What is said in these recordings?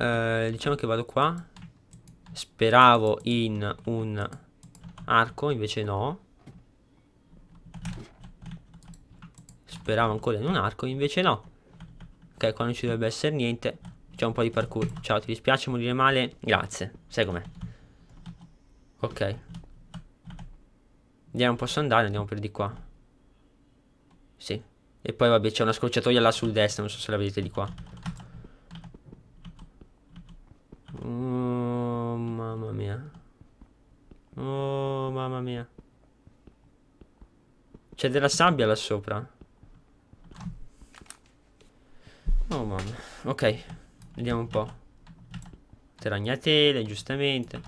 eh, diciamo che vado qua speravo in un arco invece no speravo ancora in un arco invece no ok qua non ci dovrebbe essere niente facciamo un po' di parkour ciao ti dispiace morire male grazie sai com'è ok vediamo posso andare andiamo per di qua sì e poi vabbè c'è una scorciatoia là sul destra non so se la vedete di qua Oh, mamma mia. Oh, mamma mia. C'è della sabbia là sopra. Oh, mamma. Ok, vediamo un po'. Ragnatele, giustamente.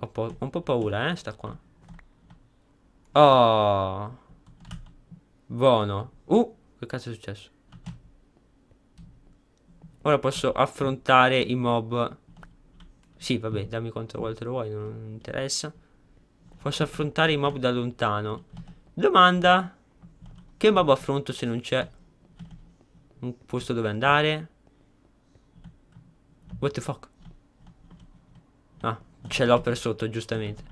Ho, ho, un po' paura, eh, sta qua. Oh. Buono. Uh, che cazzo è successo? Ora posso affrontare i mob. Sì, vabbè, dammi quante volte lo vuoi, non interessa. Posso affrontare i mob da lontano. Domanda. Che mob affronto se non c'è un posto dove andare? What the fuck? Ah, ce l'ho per sotto, giustamente.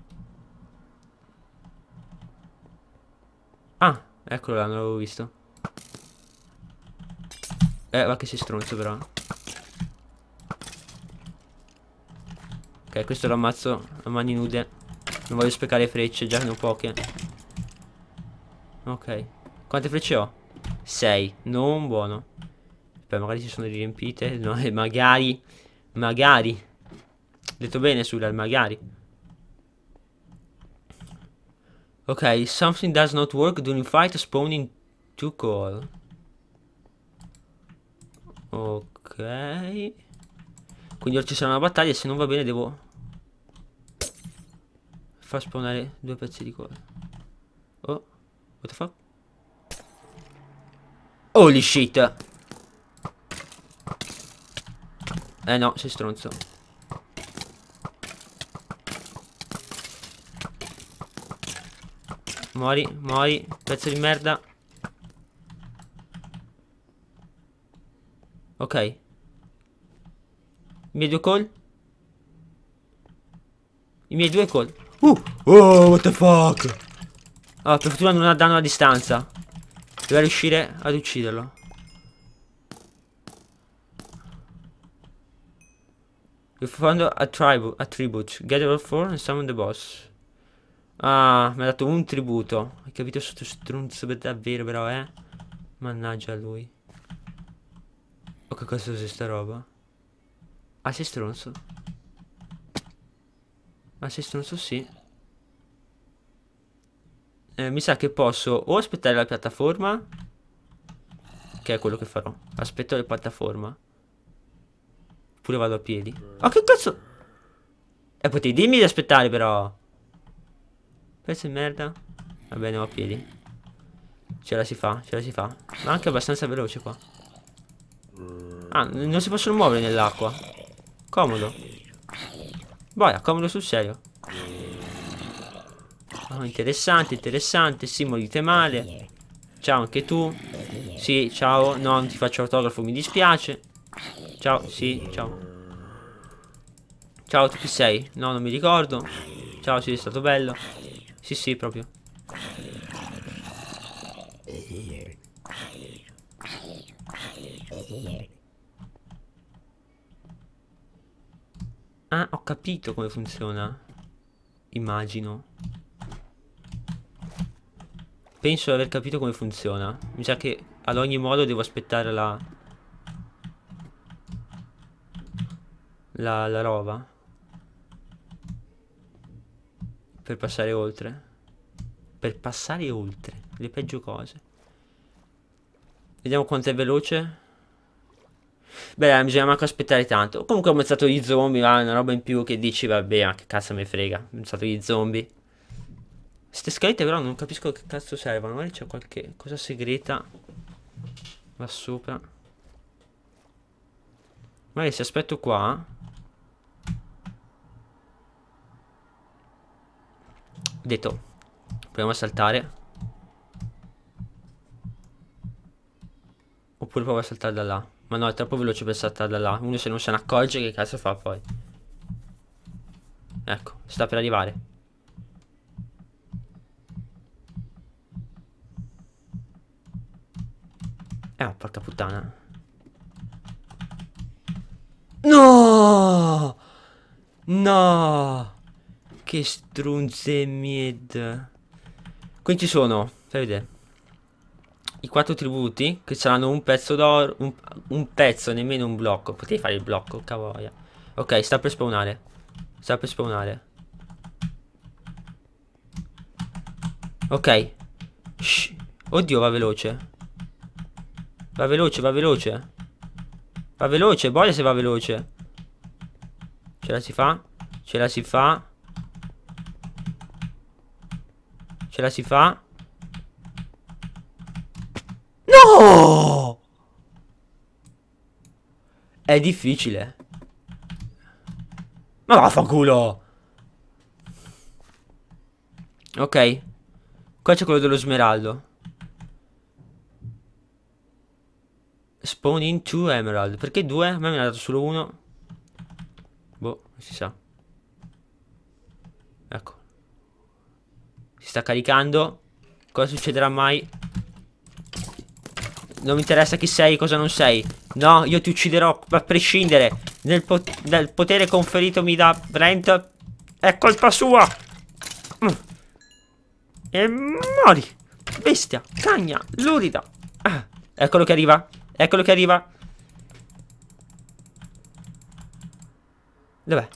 Ah, eccolo là, non l'avevo visto. Eh, va che si stronzo però. Ok, questo lo ammazzo a mani nude. Non voglio sprecare frecce, già ne ho poche. Ok. Quante frecce ho? 6. Non buono. Beh, magari si sono riempite. No, eh, magari. Magari. Detto bene, Sulal, magari. Ok, something does not work during fight spawning to call. Ok. Quindi ora ci sarà una battaglia se non va bene devo far spawnare due pezzi di cuore. Oh, what the fuck? Holy shit! Eh no, sei stronzo. Muori, muori, pezzo di merda. Ok. I miei due call. I miei due call. Uh! Oh, what the fuck? Oh, per fortuna non ha danno a distanza. Deve riuscire ad ucciderlo. You found a tribu attribute. Gather all four and summon the boss. Ah, mi ha dato un tributo. Hai capito sotto strunzo davvero però, eh? Mannaggia lui. Oh, che cosa è sta roba? Ah sei stronzo Ah sei stronzo sì eh, Mi sa che posso o aspettare la piattaforma Che è quello che farò Aspetto la piattaforma Pure vado a piedi Ah oh, che cazzo Eh potevi dimmi di aspettare però Pezzo di merda Va bene, andiamo a piedi Ce la si fa, ce la si fa Ma anche abbastanza veloce qua Ah, non si possono muovere nell'acqua Comodo. Vai, comodo sul serio. Oh, interessante, interessante. Sì, morite male. Ciao anche tu. Sì, ciao. No, non ti faccio autografo, mi dispiace. Ciao, sì, ciao. Ciao, tu chi sei? No, non mi ricordo. Ciao, sì, è stato bello. Sì, sì, proprio. Ah, ho capito come funziona. Immagino. Penso di aver capito come funziona. Mi sa che ad ogni modo devo aspettare la... La, la roba. Per passare oltre. Per passare oltre. Le peggio cose. Vediamo quanto è veloce. Beh, bisogna manco aspettare tanto. Comunque ho ammazzato gli zombie, va, una roba in più che dici, vabbè, ma che cazzo mi frega. Ho ammazzato gli zombie. Queste scalette però non capisco che cazzo servono. Magari c'è qualche cosa segreta là sopra. Magari se aspetto qua... Eh. Detto, proviamo a saltare. Oppure provo a saltare da là. Ma no, è troppo veloce per saltare da là. Uno se non se ne accorge che cazzo fa poi. Ecco, sta per arrivare. Eh, oh, porca puttana. No! No! Che strunze mied. Quindi ci sono, fai vedere i quattro tributi che saranno un pezzo d'oro, un, un, pezzo, nemmeno un blocco. Potevi fare il blocco, cavoia. Ok, sta per spawnare. Sta per spawnare. Ok. Shh. Oddio, va veloce. Va veloce, va veloce. Va veloce, boia se va veloce. Ce la si fa? Ce la si fa? Ce la si fa? È difficile. Ma vaffanculo! Ok. Qua c'è quello dello smeraldo. Spawn in 2 emerald. Perché 2? A me ne ha dato solo uno. Boh, non si sa. Ecco. Si sta caricando. Cosa succederà mai? Non mi interessa chi sei, cosa non sei. No, io ti ucciderò a prescindere Nel pot dal potere conferitomi da Brent È colpa sua E mori Bestia, cagna, lurida ah, Eccolo che arriva Eccolo che arriva Dov'è?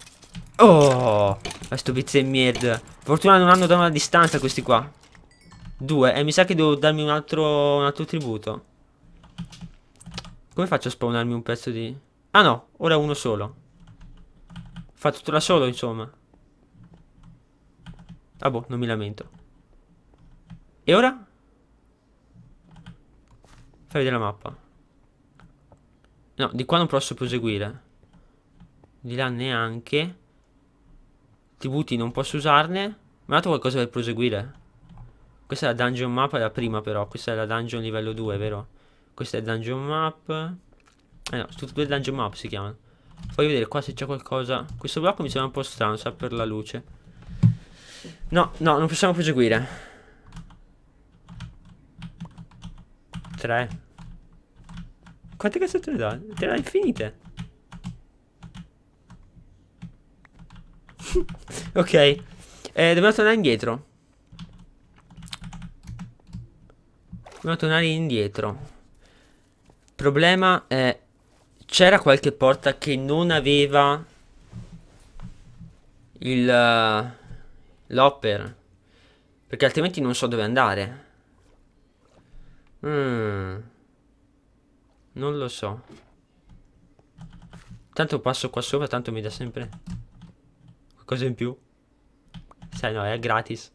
Oh, questo pizza e merda. Fortuna non hanno da una distanza questi qua. Due, e mi sa che devo darmi un altro, un altro tributo. Come faccio a spawnarmi un pezzo di... Ah no, ora uno solo. Faccio tutto da solo, insomma. Ah boh, non mi lamento. E ora? Fai vedere la mappa. No, di qua non posso proseguire. Di là neanche. Tributi non posso usarne. Ma ha dato qualcosa per proseguire. Questa è la dungeon mappa, la prima però. Questa è la dungeon livello 2, vero? Questa è dungeon map. Eh no, tutte due dungeon map si chiamano. Voglio vedere qua se c'è qualcosa. Questo blocco mi sembra un po' strano, sa per la luce. No, no, non possiamo proseguire. 3. Quante cazzo te ne dà? Te ne l'ha infinite. ok. Eh, dobbiamo tornare indietro. Dobbiamo tornare indietro problema è c'era qualche porta che non aveva il eh, l'hopper perché altrimenti non so dove andare mm. non lo so tanto passo qua sopra tanto mi dà sempre qualcosa in più sai no è gratis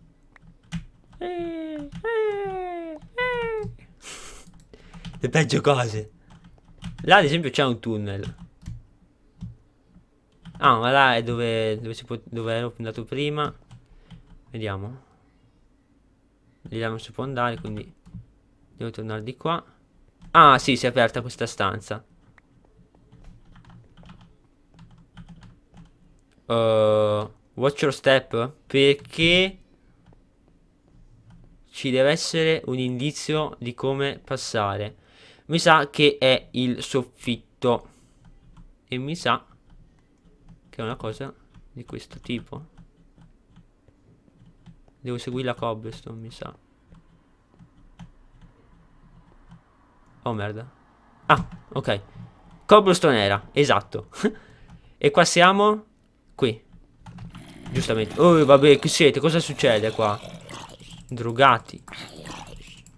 eeeh, eh. eh le peggio cose. Là ad esempio c'è un tunnel. Ah, ma là è dove, dove, si può, dove ero andato prima. Vediamo. Lì là non si può andare, quindi devo tornare di qua. Ah, sì, si è aperta questa stanza. Uh, watch your step perché ci deve essere un indizio di come passare mi sa che è il soffitto e mi sa che è una cosa di questo tipo devo seguire la cobblestone mi sa oh merda ah ok cobblestone era esatto e qua siamo qui giustamente oh vabbè chi siete cosa succede qua drogati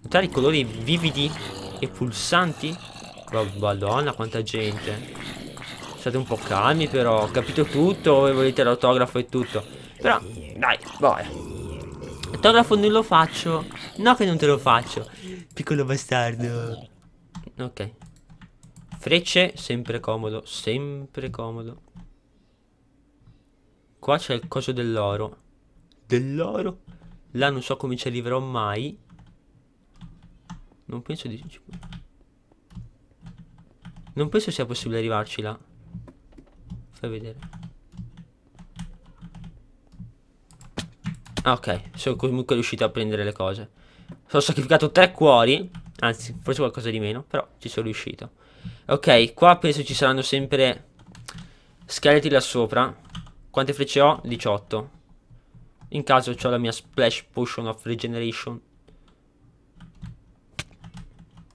notare i colori vividi e pulsanti? Madonna, quanta gente. State un po' calmi però, ho capito tutto, e volete l'autografo e tutto. Però, dai, vai. Boh. Autografo non lo faccio. No che non te lo faccio. Piccolo bastardo. Ok. Frecce, sempre comodo, sempre comodo. Qua c'è il coso dell'oro. Dell'oro? Là non so come ci arriverò mai. Non penso di... Non penso sia possibile arrivarci là. Fai vedere. Ah, ok. Sono comunque riuscito a prendere le cose. Sono sacrificato tre cuori. Anzi, forse qualcosa di meno. Però ci sono riuscito. Ok, qua penso ci saranno sempre scheletri là sopra. Quante frecce ho? 18. In caso ho la mia splash potion of regeneration.